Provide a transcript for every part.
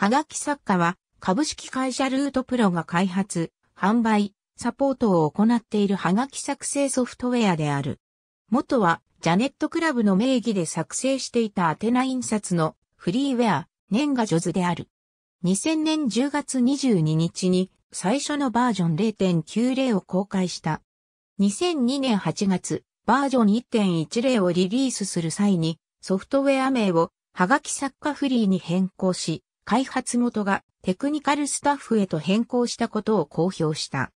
はがき作家は株式会社ルートプロが開発、販売、サポートを行っているはがき作成ソフトウェアである。元はジャネットクラブの名義で作成していた宛名印刷のフリーウェア、年賀ョズである。2000年10月22日に最初のバージョン0.90を公開した。2002年8月、バージョン1.10をリリースする際にソフトウェア名をはがき作家フリーに変更し、開発元がテクニカルスタッフへと変更したことを公表した。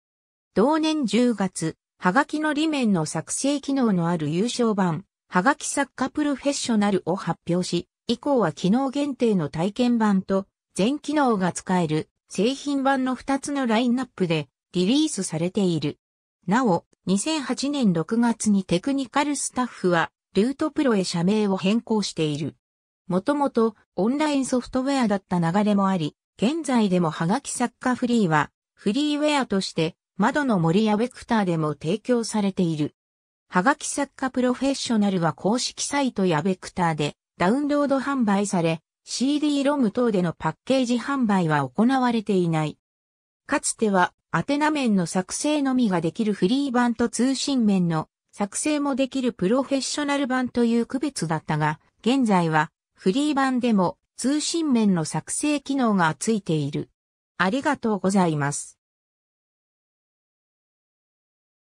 同年10月、はがきの裏面の作成機能のある優勝版、はがき作家プロフェッショナルを発表し、以降は機能限定の体験版と全機能が使える製品版の2つのラインナップでリリースされている。なお、2008年6月にテクニカルスタッフはルートプロへ社名を変更している。もともとオンラインソフトウェアだった流れもあり、現在でもハガキ作家フリーは、フリーウェアとして、窓の森やベクターでも提供されている。ハガキ作家プロフェッショナルは公式サイトやベクターでダウンロード販売され、CD-ROM 等でのパッケージ販売は行われていない。かつては、宛名面の作成のみができるフリー版と通信面の作成もできるプロフェッショナル版という区別だったが、現在はフリー版でも通信面の作成機能がついている。ありがとうございます。